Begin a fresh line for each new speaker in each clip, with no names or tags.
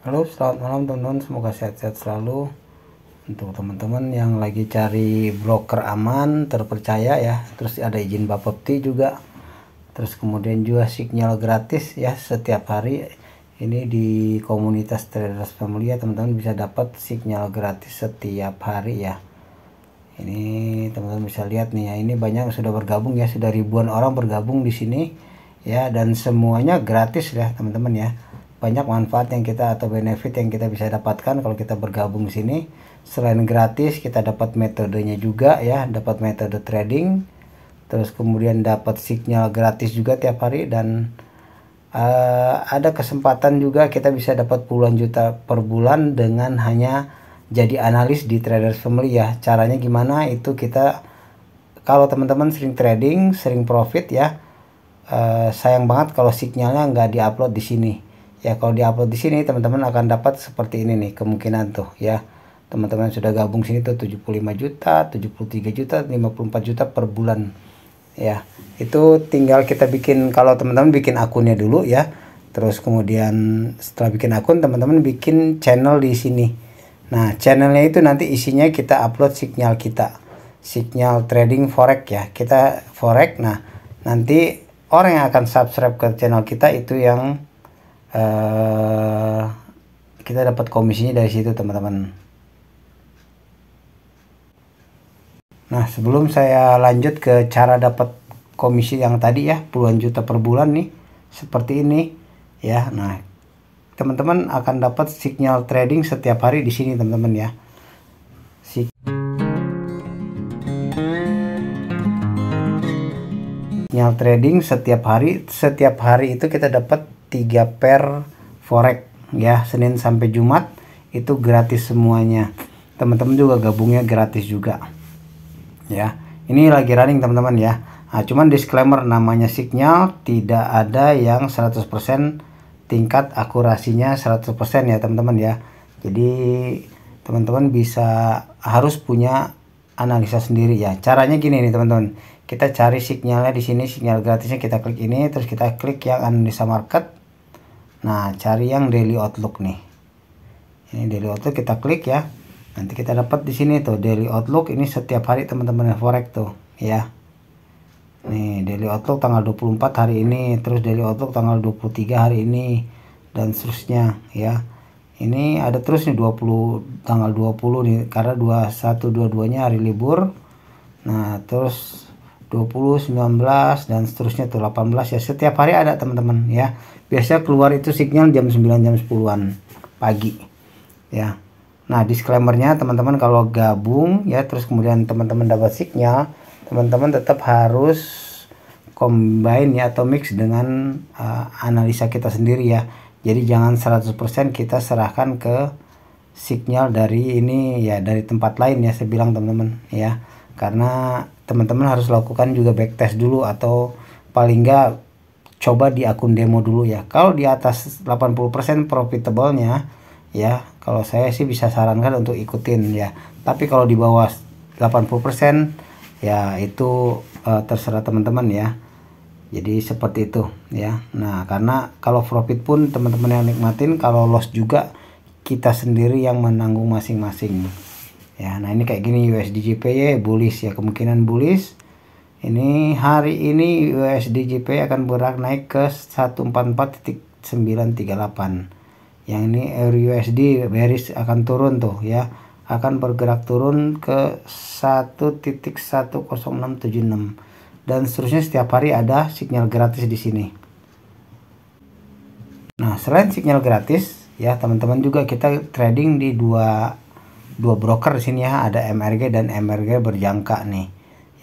Halo, selamat malam teman-teman. Semoga sehat-sehat selalu. Untuk teman-teman yang lagi cari broker aman, terpercaya ya. Terus ada izin Bapepti juga. Terus kemudian juga sinyal gratis ya setiap hari. Ini di komunitas Traders Family ya, teman-teman bisa dapat sinyal gratis setiap hari ya. Ini teman-teman bisa lihat nih ya, ini banyak yang sudah bergabung ya, sudah ribuan orang bergabung di sini ya dan semuanya gratis ya, teman-teman ya banyak manfaat yang kita atau benefit yang kita bisa dapatkan kalau kita bergabung di sini. Selain gratis, kita dapat metodenya juga ya, dapat metode trading. Terus kemudian dapat signal gratis juga tiap hari dan uh, ada kesempatan juga kita bisa dapat puluhan juta per bulan dengan hanya jadi analis di traders family ya. Caranya gimana itu kita kalau teman-teman sering trading, sering profit ya. Uh, sayang banget kalau signalnya nggak diupload di sini ya kalau diupload di sini teman-teman akan dapat seperti ini nih kemungkinan tuh ya teman-teman sudah gabung sini tuh 75 juta 73 juta 54 juta per bulan ya itu tinggal kita bikin kalau teman-teman bikin akunnya dulu ya terus kemudian setelah bikin akun teman-teman bikin channel di sini nah channelnya itu nanti isinya kita upload signal kita signal trading forex ya kita forex nah nanti orang yang akan subscribe ke channel kita itu yang uh, kita dapat komisinya dari situ teman-teman nah sebelum saya lanjut ke cara dapat komisi yang tadi ya puluhan juta per bulan nih seperti ini ya nah teman-teman akan dapat signal trading setiap hari di sini teman-teman ya signal trading setiap hari setiap hari itu kita dapat 3 per forex ya Senin sampai Jumat itu gratis semuanya teman-teman juga gabungnya gratis juga ya ini lagi running teman-teman ya nah, cuman disclaimer namanya signal tidak ada yang 100% tingkat akurasinya 100% ya teman-teman ya jadi teman-teman bisa harus punya analisa sendiri ya caranya gini nih teman-teman kita cari signalnya di sini sinyal gratisnya kita klik ini terus kita klik yang analisa market Nah, cari yang daily outlook nih. Ini daily outlook kita klik ya. Nanti kita dapat di sini tuh daily outlook ini setiap hari teman-teman forex tuh ya. Nih, daily outlook tanggal 24 hari ini, terus daily outlook tanggal 23 hari ini dan seterusnya ya. Ini ada terus nih 20 tanggal 20 nih karena 21 dua-duanya hari libur. Nah, terus 20, 19 dan seterusnya tuh 18 ya setiap hari ada teman-teman ya biasa keluar itu signal jam 9 jam 10-an pagi ya nah disclaimernya teman-teman kalau gabung ya terus kemudian teman-teman dapat signal teman-teman tetap harus combine ya atau mix dengan uh, analisa kita sendiri ya jadi jangan 100% kita serahkan ke signal dari ini ya dari tempat lain ya saya bilang teman-teman ya karena teman-teman harus lakukan juga backtest dulu atau paling nggak coba di akun demo dulu ya kalau di atas 80% profitable nya ya kalau saya sih bisa sarankan untuk ikutin ya tapi kalau di bawah 80% ya itu uh, terserah teman-teman ya jadi seperti itu ya nah karena kalau profit pun teman-teman yang nikmatin kalau loss juga kita sendiri yang menanggung masing-masing ya nah ini kayak gini USD JPY ya, bullish ya kemungkinan bullish ini hari ini USD JPY akan bergerak naik ke 144.938 yang ini Euro USD bearish akan turun tuh ya akan bergerak turun ke 1.10676 dan seterusnya setiap hari ada sinyal gratis di sini nah selain sinyal gratis ya teman-teman juga kita trading di dua dua broker di sini ya ada MRG dan MRG berjangka nih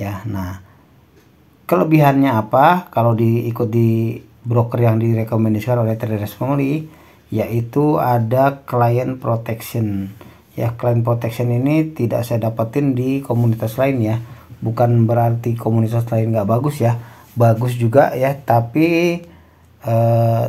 ya nah kelebihannya apa kalau diikut di broker yang direkomendasikan oleh traders Family yaitu ada client protection ya client protection ini tidak saya dapetin di komunitas lain ya bukan berarti komunitas lain nggak bagus ya bagus juga ya tapi eh,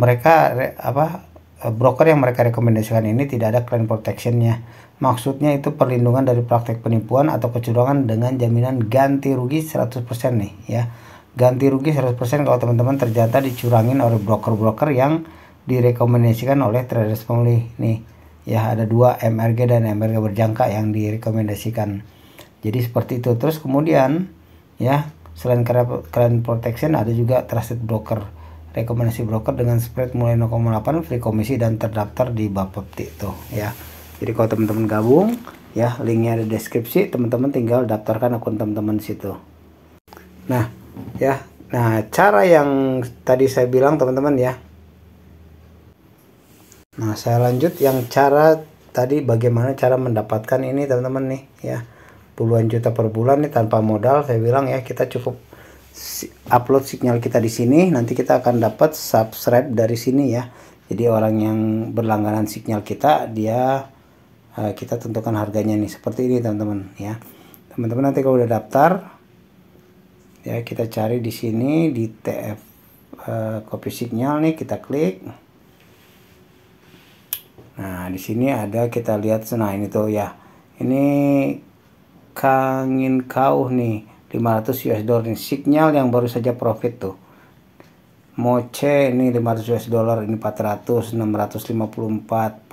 mereka apa Eh, broker yang mereka rekomendasikan ini tidak ada claim protectionnya. Maksudnya itu perlindungan dari praktek penipuan atau kecurangan dengan jaminan ganti rugi 100% nih ya. Ganti rugi 100% kalau teman-teman terjata dicurangin oleh broker-broker yang direkomendasikan oleh traders pemilih nih. Ya ada dua MRG dan MRG berjangka yang direkomendasikan. Jadi seperti itu. Terus kemudian ya selain client protection ada juga trusted broker rekomendasi broker dengan spread mulai 0,8 free komisi dan terdaftar di Bapepti tuh, ya jadi kalau teman-teman gabung ya linknya ada di deskripsi teman-teman tinggal daftarkan akun teman-teman situ nah ya nah cara yang tadi saya bilang teman-teman ya nah saya lanjut yang cara tadi bagaimana cara mendapatkan ini teman-teman nih ya puluhan juta per bulan nih tanpa modal saya bilang ya kita cukup upload sinyal kita di sini nanti kita akan dapat subscribe dari sini ya jadi orang yang berlangganan sinyal kita dia eh, kita tentukan harganya nih seperti ini teman-teman ya teman-teman nanti kalau udah daftar ya kita cari di sini di TF eh, copy signal nih kita klik nah di sini ada kita lihat nah ini tuh ya ini kangen kau nih 500 US dollar ini signal yang baru saja profit tuh Moce ini 500 US dollar ini 400 654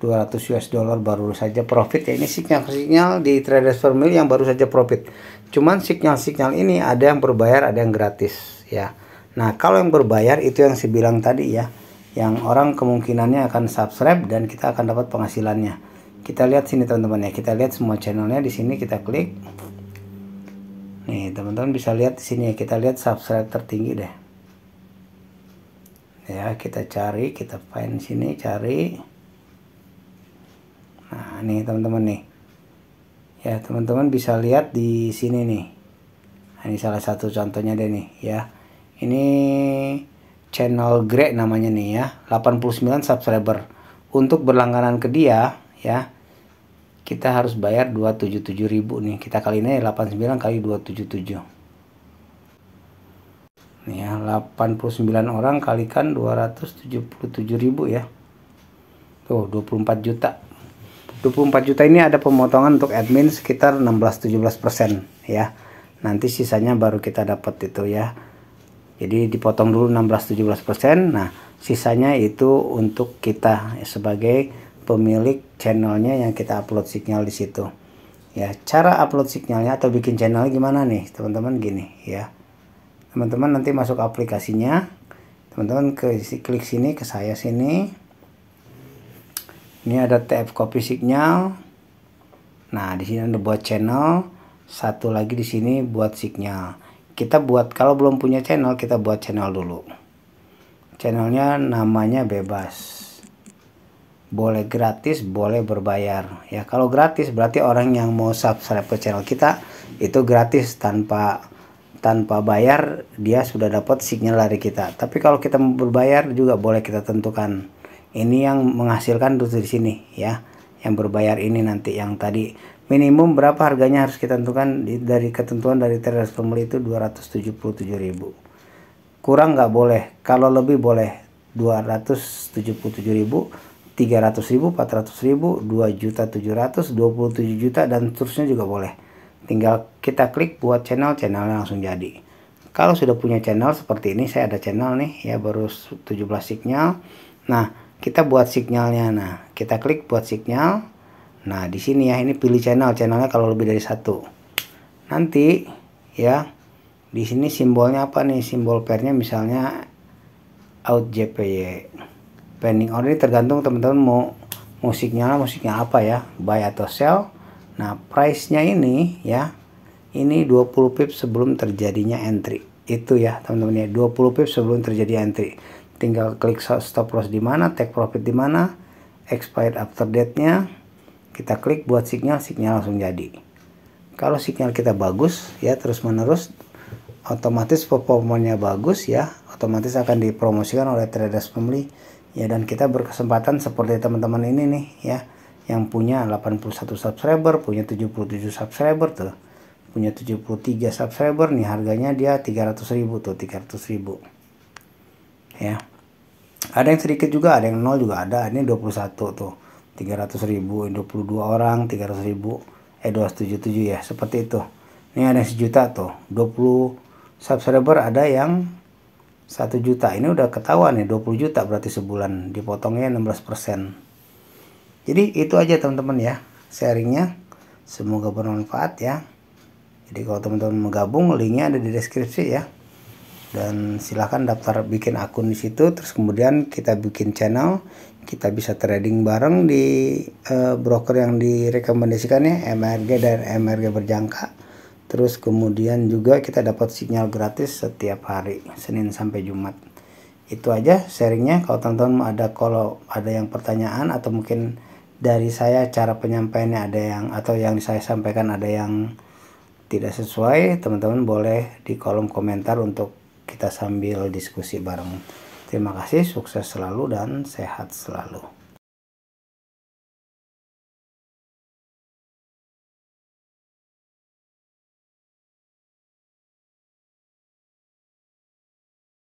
443 200 US dollar baru saja profit ya ini signal-signal di traders family yang baru saja profit cuman signal-signal ini ada yang berbayar ada yang gratis ya nah kalau yang berbayar itu yang saya bilang tadi ya yang orang kemungkinannya akan subscribe dan kita akan dapat penghasilannya kita lihat sini teman-teman ya kita lihat semua channelnya di sini kita klik Nih, teman-teman bisa lihat di sini ya kita lihat subscribe tertinggi deh. Ya, kita cari, kita find sini, cari. Nah, nih teman-teman nih. Ya, teman-teman bisa lihat di sini nih. Nah, ini salah satu contohnya deh nih, ya. Ini channel Greg namanya nih ya, 89 subscriber. Untuk berlangganan ke dia, ya kita harus bayar 277 ribu nih kita ya kali ini 89 kali 277 nih ya 89 orang kalikan 277 ribu ya tuh 24 juta 24 juta ini ada pemotongan untuk admin sekitar 16-17% ya nanti sisanya baru kita dapat itu ya jadi dipotong dulu 16-17% nah sisanya itu untuk kita sebagai pemilik channelnya yang kita upload signal di situ ya cara upload signalnya atau bikin channel gimana nih teman-teman gini ya teman-teman nanti masuk aplikasinya teman-teman ke klik sini ke saya sini ini ada TF copy signal nah di sini ada buat channel satu lagi di sini buat signal kita buat kalau belum punya channel kita buat channel dulu channelnya namanya bebas boleh gratis boleh berbayar ya kalau gratis berarti orang yang mau subscribe ke channel kita itu gratis tanpa tanpa bayar dia sudah dapat signal dari kita tapi kalau kita berbayar juga boleh kita tentukan ini yang menghasilkan di sini ya yang berbayar ini nanti yang tadi minimum berapa harganya harus kita tentukan dari ketentuan dari trader pembeli itu 277.000 kurang nggak boleh kalau lebih boleh 277.000 300 ribu, 400 ribu, 2 juta 700, 27 juta dan seterusnya juga boleh. Tinggal kita klik buat channel, channelnya langsung jadi. Kalau sudah punya channel seperti ini, saya ada channel nih ya baru 17 signal. Nah, kita buat signalnya. Nah, kita klik buat signal. Nah, di sini ya ini pilih channel, channelnya kalau lebih dari satu. Nanti ya di sini simbolnya apa nih? Simbol pernya misalnya out JPY pending order ini tergantung teman-teman mau musiknya musiknya apa ya buy atau sell nah price nya ini ya ini 20 pip sebelum terjadinya entry itu ya teman-teman ya 20 pip sebelum terjadi entry tinggal klik stop loss di mana take profit di mana expired after date nya kita klik buat signal signal langsung jadi kalau signal kita bagus ya terus menerus otomatis performanya bagus ya otomatis akan dipromosikan oleh traders pembeli ya dan kita berkesempatan seperti teman-teman ini nih ya yang punya 81 subscriber punya 77 subscriber tuh punya 73 subscriber nih harganya dia ratus ribu tuh ratus ribu ya ada yang sedikit juga ada yang nol juga ada ini 21 tuh ratus ribu 22 orang ratus ribu eh 277 ya seperti itu ini ada yang sejuta tuh 20 subscriber ada yang 1 juta ini udah ketahuan ya 20 juta berarti sebulan dipotongnya 16% jadi itu aja teman-teman ya sharingnya semoga bermanfaat ya jadi kalau teman-teman menggabung linknya ada di deskripsi ya dan silahkan daftar bikin akun di situ terus kemudian kita bikin channel kita bisa trading bareng di uh, broker yang direkomendasikannya MRG dan MRG berjangka terus kemudian juga kita dapat sinyal gratis setiap hari Senin sampai Jumat itu aja sharingnya kalau teman-teman ada kalau ada yang pertanyaan atau mungkin dari saya cara penyampaiannya ada yang atau yang saya sampaikan ada yang tidak sesuai teman-teman boleh di kolom komentar untuk kita sambil diskusi bareng terima kasih sukses selalu dan sehat selalu